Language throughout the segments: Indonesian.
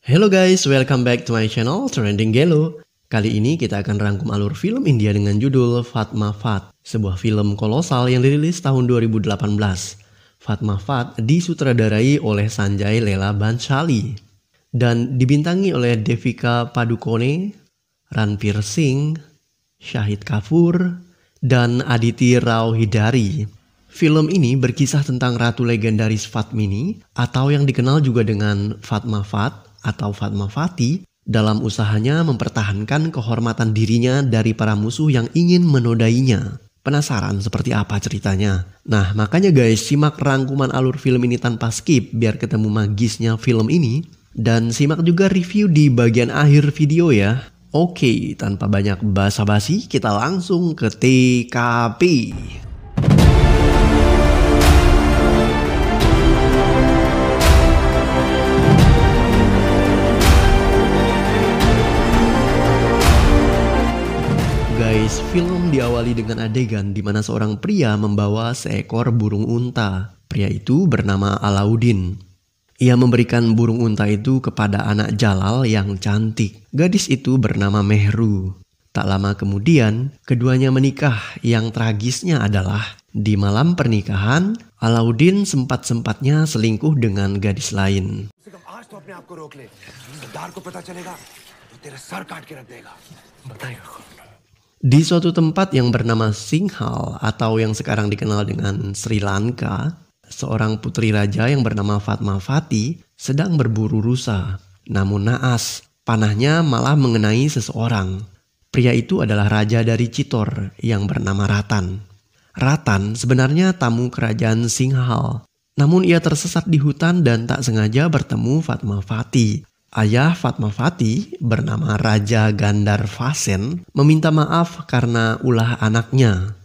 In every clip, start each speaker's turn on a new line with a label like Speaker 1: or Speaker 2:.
Speaker 1: Hello guys, welcome back to my channel Trending Gelo. Kali ini kita akan rangkum alur film India dengan judul Fatma Fat, sebuah film kolosal yang dirilis tahun 2018. Fatma Fat disutradarai oleh Sanjay Lela Banshali dan dibintangi oleh Devika Padukone, Ranpir Singh, Syahid Kafur, dan Aditi Rao Hidari. Film ini berkisah tentang ratu legendaris Fatmini atau yang dikenal juga dengan Fatma Fat atau Fatma Fati dalam usahanya mempertahankan kehormatan dirinya dari para musuh yang ingin menodainya. Penasaran seperti apa ceritanya? Nah, makanya guys, simak rangkuman alur film ini tanpa skip biar ketemu magisnya film ini. Dan simak juga review di bagian akhir video ya. Oke, tanpa banyak basa-basi, kita langsung ke TKP. Guys, film diawali dengan adegan di mana seorang pria membawa seekor burung unta. Pria itu bernama Alauddin. Ia memberikan burung unta itu kepada anak Jalal yang cantik. Gadis itu bernama Mehru. Tak lama kemudian, keduanya menikah. Yang tragisnya adalah di malam pernikahan, Alauddin sempat-sempatnya selingkuh dengan gadis lain. Di suatu tempat yang bernama Singhal atau yang sekarang dikenal dengan Sri Lanka, seorang putri raja yang bernama Fatma Fati sedang berburu rusa. Namun naas, panahnya malah mengenai seseorang. Pria itu adalah raja dari Citor yang bernama Ratan. Ratan sebenarnya tamu kerajaan Singhal. Namun ia tersesat di hutan dan tak sengaja bertemu Fatma Fati. Ayah Fatma Fati bernama Raja Gandar Fasen meminta maaf karena ulah anaknya.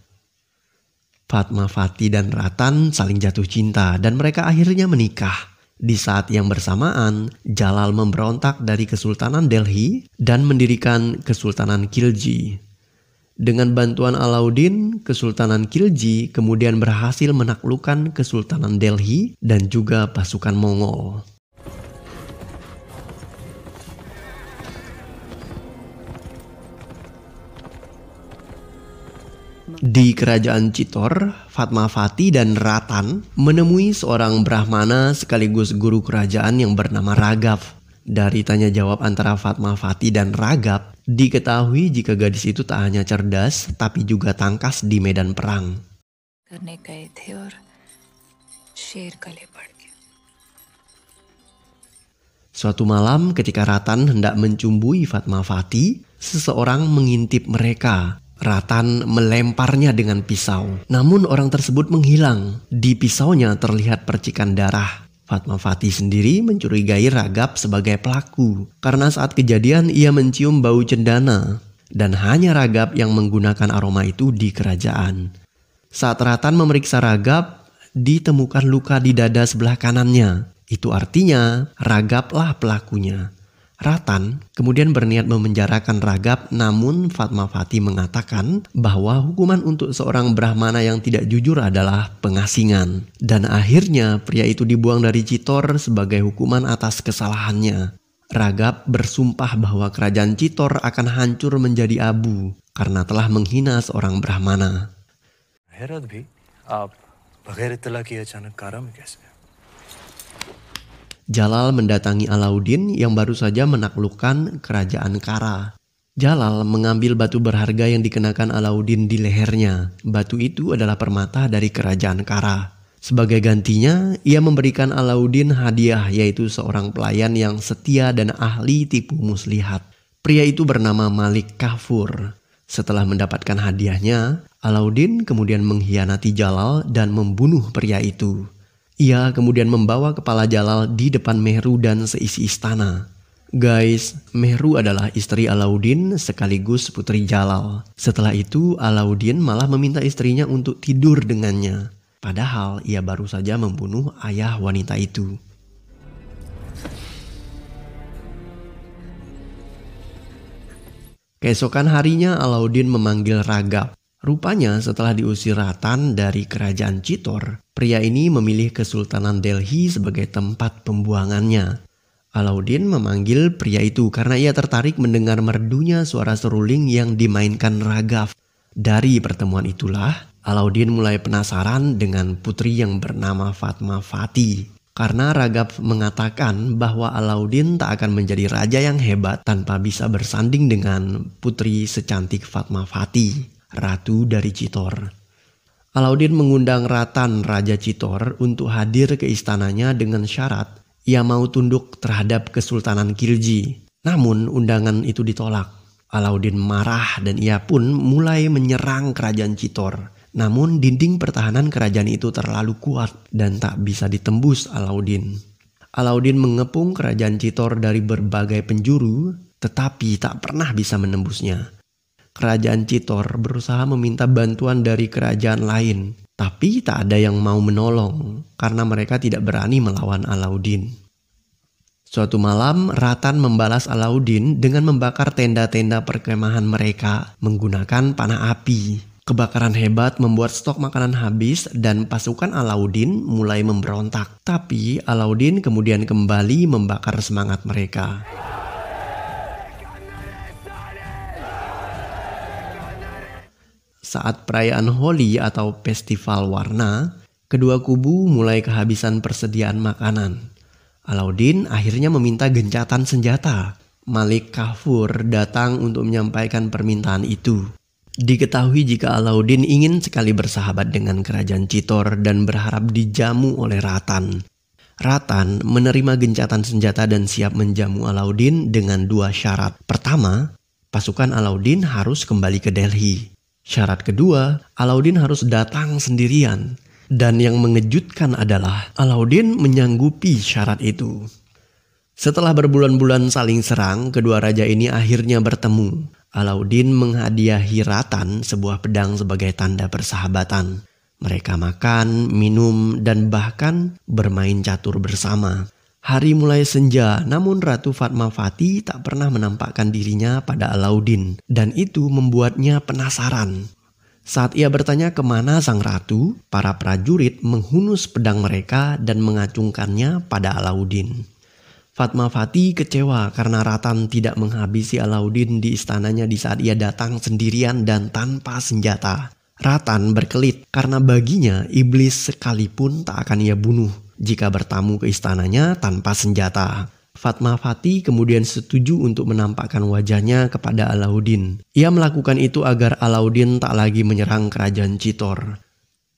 Speaker 1: Fatma Fati dan Ratan saling jatuh cinta dan mereka akhirnya menikah. Di saat yang bersamaan, Jalal memberontak dari Kesultanan Delhi dan mendirikan Kesultanan Kilji. Dengan bantuan Alauddin, Kesultanan Kilji kemudian berhasil menaklukkan Kesultanan Delhi dan juga pasukan Mongol. Di kerajaan Citor, Fatmavati dan Ratan menemui seorang Brahmana sekaligus guru kerajaan yang bernama Ragav. Dari tanya jawab antara Fatmavati dan Ragav diketahui jika gadis itu tak hanya cerdas, tapi juga tangkas di medan perang. Suatu malam ketika Ratan hendak mencumbui Fatmavati, seseorang mengintip mereka. Ratan melemparnya dengan pisau. Namun orang tersebut menghilang. Di pisaunya terlihat percikan darah. Fatma Fatih sendiri mencurigai Ragap sebagai pelaku karena saat kejadian ia mencium bau cendana dan hanya Ragap yang menggunakan aroma itu di kerajaan. Saat Ratan memeriksa Ragap, ditemukan luka di dada sebelah kanannya. Itu artinya Ragaplah pelakunya. Ratan kemudian berniat memenjarakan Ragab namun Fatma Fati mengatakan bahwa hukuman untuk seorang Brahmana yang tidak jujur adalah pengasingan. Dan akhirnya pria itu dibuang dari Citor sebagai hukuman atas kesalahannya. Ragab bersumpah bahwa kerajaan Citor akan hancur menjadi abu karena telah menghina seorang Brahmana. Jalal mendatangi Alauddin yang baru saja menaklukkan kerajaan Kara. Jalal mengambil batu berharga yang dikenakan Alauddin di lehernya. Batu itu adalah permata dari kerajaan Kara. Sebagai gantinya, ia memberikan Alauddin hadiah yaitu seorang pelayan yang setia dan ahli tipu muslihat. Pria itu bernama Malik Kafur. Setelah mendapatkan hadiahnya, Alauddin kemudian mengkhianati Jalal dan membunuh pria itu. Ia kemudian membawa kepala Jalal di depan Mehru dan seisi istana. Guys, Mehru adalah istri Alauddin sekaligus putri Jalal. Setelah itu, Alauddin malah meminta istrinya untuk tidur dengannya. Padahal ia baru saja membunuh ayah wanita itu. Keesokan harinya Alauddin memanggil Ragab, Rupanya setelah diusir Ratan dari kerajaan Citor, pria ini memilih Kesultanan Delhi sebagai tempat pembuangannya. Alauddin memanggil pria itu karena ia tertarik mendengar merdunya suara seruling yang dimainkan Ragaf. Dari pertemuan itulah, Alauddin mulai penasaran dengan putri yang bernama Fatma Fati. Karena Ragav mengatakan bahwa Alauddin tak akan menjadi raja yang hebat tanpa bisa bersanding dengan putri secantik Fatma Fati ratu dari Citor. Alauddin mengundang Ratan Raja Citor untuk hadir ke istananya dengan syarat ia mau tunduk terhadap Kesultanan Kilji. Namun undangan itu ditolak. Alauddin marah dan ia pun mulai menyerang kerajaan Citor. Namun dinding pertahanan kerajaan itu terlalu kuat dan tak bisa ditembus Alauddin. Alauddin mengepung kerajaan Citor dari berbagai penjuru tetapi tak pernah bisa menembusnya kerajaan Citor berusaha meminta bantuan dari kerajaan lain. Tapi tak ada yang mau menolong karena mereka tidak berani melawan Alauddin. Suatu malam, Ratan membalas Alauddin dengan membakar tenda-tenda perkemahan mereka menggunakan panah api. Kebakaran hebat membuat stok makanan habis dan pasukan Alauddin mulai memberontak. Tapi Alauddin kemudian kembali membakar semangat mereka. Saat perayaan Holi atau festival warna, kedua kubu mulai kehabisan persediaan makanan. Alauddin akhirnya meminta gencatan senjata. Malik Kafur datang untuk menyampaikan permintaan itu. Diketahui jika Alauddin ingin sekali bersahabat dengan kerajaan Citor dan berharap dijamu oleh Ratan. Ratan menerima gencatan senjata dan siap menjamu Alauddin dengan dua syarat. Pertama, pasukan Alauddin harus kembali ke Delhi. Syarat kedua, Alauddin harus datang sendirian. Dan yang mengejutkan adalah Alauddin menyanggupi syarat itu. Setelah berbulan-bulan saling serang, kedua raja ini akhirnya bertemu. Alauddin menghadiahi Ratan sebuah pedang sebagai tanda persahabatan. Mereka makan, minum, dan bahkan bermain catur bersama. Hari mulai senja, namun Ratu Fatmawati tak pernah menampakkan dirinya pada Alauddin, dan itu membuatnya penasaran. Saat ia bertanya kemana sang ratu, para prajurit menghunus pedang mereka dan mengacungkannya pada Alauddin. Fatmawati kecewa karena Ratan tidak menghabisi Alauddin di istananya di saat ia datang sendirian dan tanpa senjata. Ratan berkelit karena baginya iblis sekalipun tak akan ia bunuh jika bertamu ke istananya tanpa senjata. Fatma Fati kemudian setuju untuk menampakkan wajahnya kepada Alauddin. Ia melakukan itu agar Alauddin tak lagi menyerang kerajaan Citor.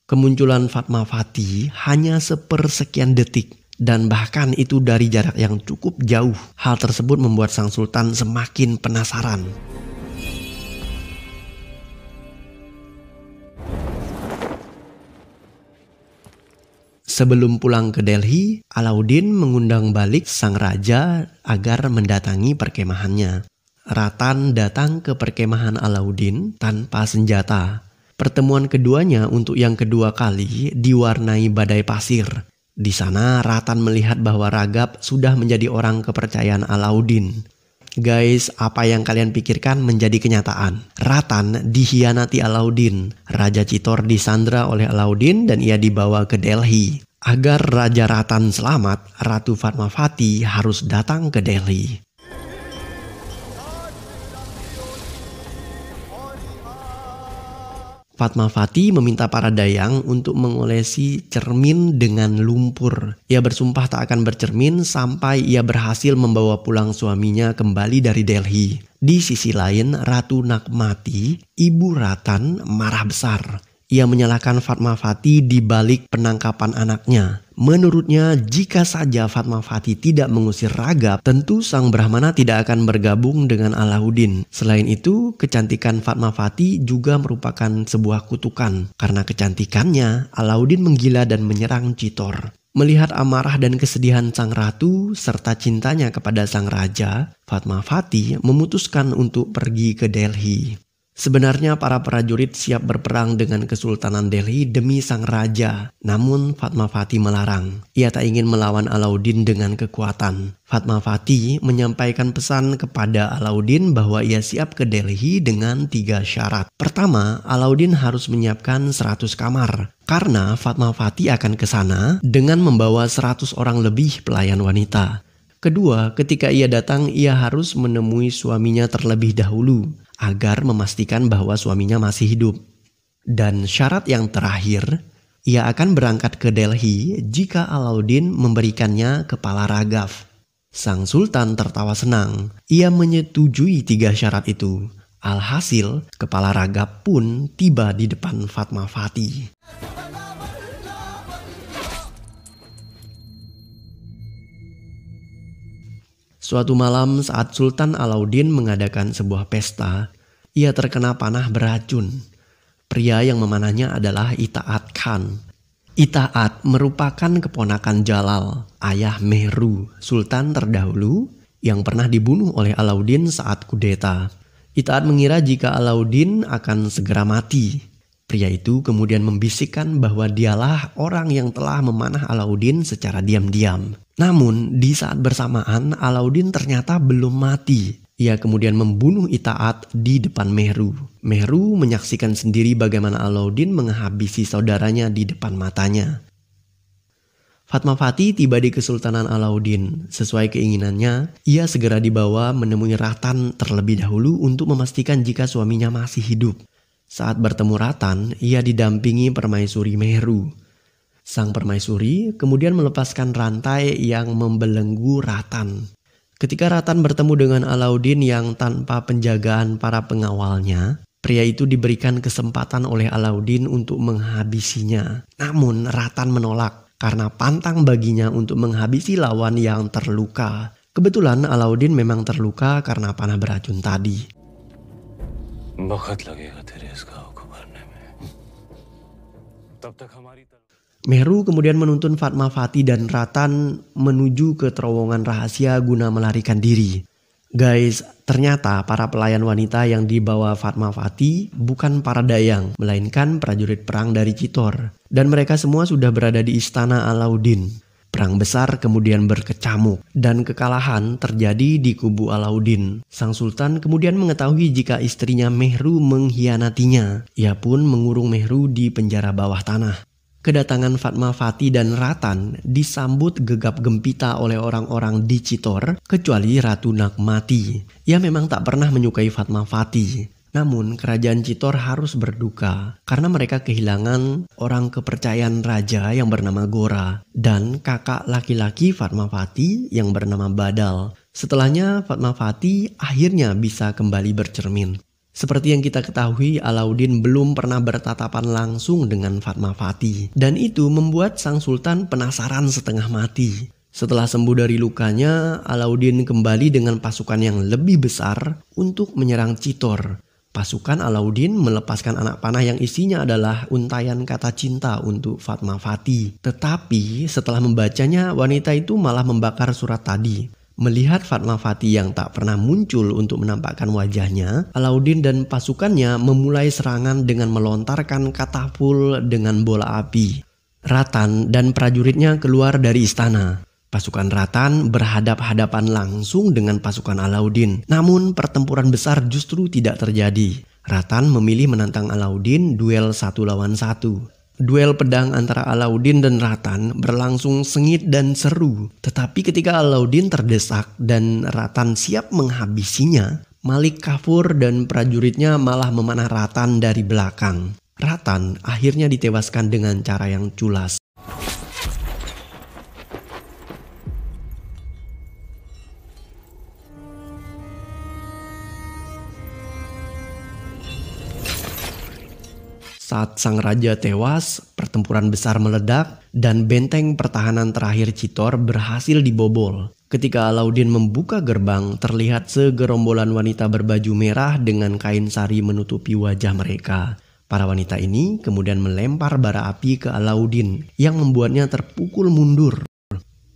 Speaker 1: Kemunculan Fatma Fati hanya sepersekian detik dan bahkan itu dari jarak yang cukup jauh. Hal tersebut membuat sang sultan semakin penasaran. Sebelum pulang ke Delhi, Alauddin mengundang balik sang raja agar mendatangi perkemahannya. Ratan datang ke perkemahan Alauddin tanpa senjata. Pertemuan keduanya untuk yang kedua kali diwarnai badai pasir. Di sana Ratan melihat bahwa Ragab sudah menjadi orang kepercayaan Alauddin. Guys, apa yang kalian pikirkan menjadi kenyataan. Ratan dihianati Alauddin. Raja Citor disandra oleh Alauddin dan ia dibawa ke Delhi agar Raja Ratan selamat, Ratu Fatmavati harus datang ke Delhi. Fatmavati meminta para dayang untuk mengolesi cermin dengan lumpur. Ia bersumpah tak akan bercermin sampai ia berhasil membawa pulang suaminya kembali dari Delhi. Di sisi lain, Ratu Nakmati, ibu Ratan, marah besar. Ia menyalahkan Fatma Fati di balik penangkapan anaknya. Menurutnya, jika saja Fatma Fati tidak mengusir Raga, tentu Sang Brahmana tidak akan bergabung dengan Alauddin. Selain itu, kecantikan Fatma Fati juga merupakan sebuah kutukan. Karena kecantikannya, Alauddin menggila dan menyerang Citor. Melihat amarah dan kesedihan sang ratu serta cintanya kepada sang raja, Fatma Fati memutuskan untuk pergi ke Delhi. Sebenarnya para prajurit siap berperang dengan Kesultanan Delhi demi sang raja. Namun Fatma Fati melarang. Ia tak ingin melawan Alauddin dengan kekuatan. Fatma Fati menyampaikan pesan kepada Alauddin bahwa ia siap ke Delhi dengan tiga syarat. Pertama, Alauddin harus menyiapkan 100 kamar. Karena Fatma Fati akan ke sana dengan membawa 100 orang lebih pelayan wanita. Kedua, ketika ia datang ia harus menemui suaminya terlebih dahulu agar memastikan bahwa suaminya masih hidup. Dan syarat yang terakhir, ia akan berangkat ke Delhi jika Alauddin memberikannya kepala ragaf. Sang Sultan tertawa senang. Ia menyetujui tiga syarat itu. Alhasil, kepala ragaf pun tiba di depan Fatma Fatih. Suatu malam saat Sultan Alauddin mengadakan sebuah pesta, ia terkena panah beracun. Pria yang memanahnya adalah Itaat Khan. Itaat merupakan keponakan Jalal, ayah Mehru, sultan terdahulu yang pernah dibunuh oleh Alauddin saat kudeta. Itaat mengira jika Alauddin akan segera mati. Pria itu kemudian membisikkan bahwa dialah orang yang telah memanah Alauddin secara diam-diam. Namun, di saat bersamaan, Alauddin ternyata belum mati. Ia kemudian membunuh Itaat di depan Meru. Meru menyaksikan sendiri bagaimana Alauddin menghabisi saudaranya di depan matanya. Fatmawati tiba di Kesultanan Alauddin. Sesuai keinginannya, ia segera dibawa menemui Ratan terlebih dahulu untuk memastikan jika suaminya masih hidup. Saat bertemu Ratan, ia didampingi permaisuri Meru. Sang permaisuri kemudian melepaskan rantai yang membelenggu Ratan. Ketika Ratan bertemu dengan Alauddin yang tanpa penjagaan para pengawalnya, pria itu diberikan kesempatan oleh Alauddin untuk menghabisinya. Namun Ratan menolak karena pantang baginya untuk menghabisi lawan yang terluka. Kebetulan Alauddin memang terluka karena panah beracun tadi. Meru kemudian menuntun Fatma Fati dan Ratan menuju ke terowongan rahasia guna melarikan diri. Guys, ternyata para pelayan wanita yang dibawa Fatma Fati bukan para dayang, melainkan prajurit perang dari Citor. Dan mereka semua sudah berada di istana Alauddin. Perang besar kemudian berkecamuk dan kekalahan terjadi di kubu Alauddin. Sang Sultan kemudian mengetahui jika istrinya Mehru mengkhianatinya. Ia pun mengurung Mehru di penjara bawah tanah. Kedatangan Fatma Fati dan Ratan disambut gegap gempita oleh orang-orang di Citor, kecuali Ratu Nakmati. Ia memang tak pernah menyukai Fatma Fati. Namun, kerajaan Citor harus berduka karena mereka kehilangan orang kepercayaan raja yang bernama Gora dan kakak laki-laki Fatma Fati yang bernama Badal. Setelahnya, Fatma Fati akhirnya bisa kembali bercermin. Seperti yang kita ketahui, Alauddin belum pernah bertatapan langsung dengan Fatma Fatih. Dan itu membuat sang sultan penasaran setengah mati. Setelah sembuh dari lukanya, Alauddin kembali dengan pasukan yang lebih besar untuk menyerang Citor. Pasukan Alauddin melepaskan anak panah yang isinya adalah untayan kata cinta untuk Fatma Fatih. Tetapi setelah membacanya, wanita itu malah membakar surat tadi. Melihat Fatma Fati yang tak pernah muncul untuk menampakkan wajahnya, Alauddin dan pasukannya memulai serangan dengan melontarkan katapul dengan bola api. Ratan dan prajuritnya keluar dari istana. Pasukan Ratan berhadap-hadapan langsung dengan pasukan Alauddin. Namun pertempuran besar justru tidak terjadi. Ratan memilih menantang Alauddin duel satu lawan satu. Duel pedang antara Alauddin dan Ratan berlangsung sengit dan seru. Tetapi ketika Alauddin terdesak dan Ratan siap menghabisinya, Malik Kafur dan prajuritnya malah memanah Ratan dari belakang. Ratan akhirnya ditewaskan dengan cara yang culas. Saat sang raja tewas, pertempuran besar meledak, dan benteng pertahanan terakhir Citor berhasil dibobol. Ketika Alauddin membuka gerbang, terlihat segerombolan wanita berbaju merah dengan kain sari menutupi wajah mereka. Para wanita ini kemudian melempar bara api ke Alauddin yang membuatnya terpukul mundur.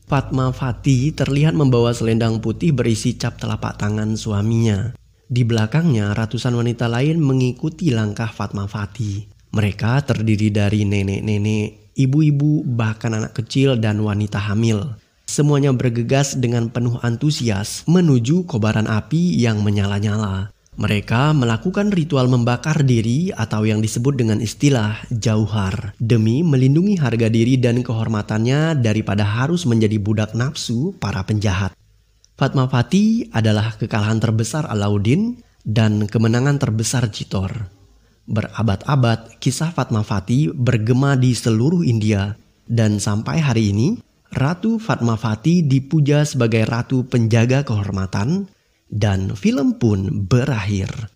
Speaker 1: Fatma Fati terlihat membawa selendang putih berisi cap telapak tangan suaminya. Di belakangnya, ratusan wanita lain mengikuti langkah Fatma Fati. Mereka terdiri dari nenek-nenek, ibu-ibu, bahkan anak kecil dan wanita hamil. Semuanya bergegas dengan penuh antusias menuju kobaran api yang menyala-nyala. Mereka melakukan ritual membakar diri atau yang disebut dengan istilah jauhar demi melindungi harga diri dan kehormatannya daripada harus menjadi budak nafsu para penjahat. Fatmawati adalah kekalahan terbesar Alauddin dan kemenangan terbesar Citor. Berabad-abad, kisah Fatmavati bergema di seluruh India dan sampai hari ini, Ratu Fatmavati dipuja sebagai ratu penjaga kehormatan dan film pun berakhir.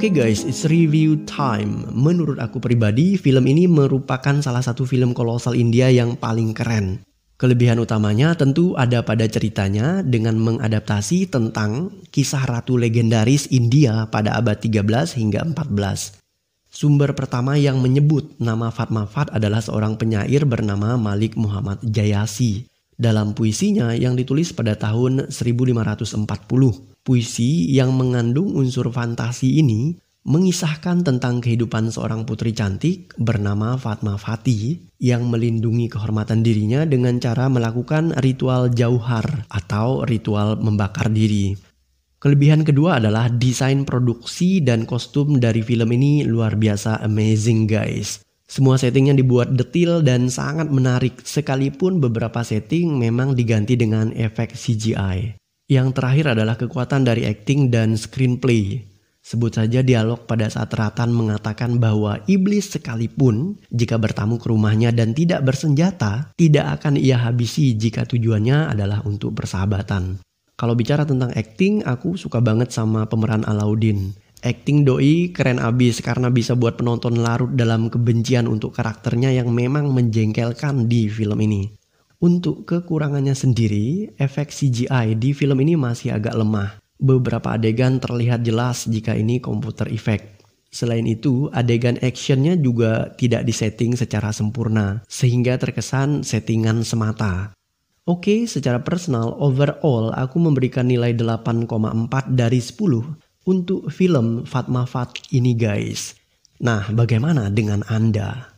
Speaker 1: Oke okay guys, it's review time. Menurut aku pribadi, film ini merupakan salah satu film kolosal India yang paling keren. Kelebihan utamanya tentu ada pada ceritanya dengan mengadaptasi tentang kisah ratu legendaris India pada abad 13 hingga 14. Sumber pertama yang menyebut nama Fatma Fat adalah seorang penyair bernama Malik Muhammad Jayasi dalam puisinya yang ditulis pada tahun 1540. Puisi yang mengandung unsur fantasi ini mengisahkan tentang kehidupan seorang putri cantik bernama Fatma Fati yang melindungi kehormatan dirinya dengan cara melakukan ritual jauhar atau ritual membakar diri. Kelebihan kedua adalah desain produksi dan kostum dari film ini luar biasa amazing guys. Semua settingnya dibuat detil dan sangat menarik, sekalipun beberapa setting memang diganti dengan efek CGI. Yang terakhir adalah kekuatan dari acting dan screenplay. Sebut saja dialog pada saat Ratan mengatakan bahwa iblis sekalipun jika bertamu ke rumahnya dan tidak bersenjata, tidak akan ia habisi jika tujuannya adalah untuk persahabatan. Kalau bicara tentang acting, aku suka banget sama pemeran Alauddin. Acting Doi keren abis karena bisa buat penonton larut dalam kebencian untuk karakternya yang memang menjengkelkan di film ini. Untuk kekurangannya sendiri, efek CGI di film ini masih agak lemah. Beberapa adegan terlihat jelas jika ini komputer efek. Selain itu, adegan actionnya juga tidak disetting secara sempurna, sehingga terkesan settingan semata. Oke, secara personal, overall aku memberikan nilai 8,4 dari 10 untuk film Fatma Fat ini guys. Nah, bagaimana dengan Anda?